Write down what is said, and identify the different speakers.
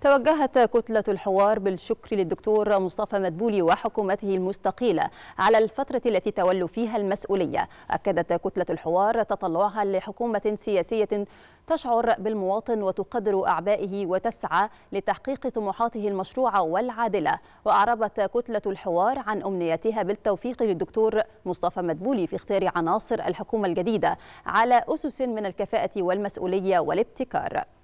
Speaker 1: توجهت كتلة الحوار بالشكر للدكتور مصطفى مدبولي وحكومته المستقيلة على الفترة التي تولوا فيها المسؤولية أكدت كتلة الحوار تطلعها لحكومة سياسية تشعر بالمواطن وتقدر أعبائه وتسعى لتحقيق طموحاته المشروعة والعادلة وأعربت كتلة الحوار عن أمنيتها بالتوفيق للدكتور مصطفى مدبولي في اختيار عناصر الحكومة الجديدة على أسس من الكفاءة والمسؤولية والابتكار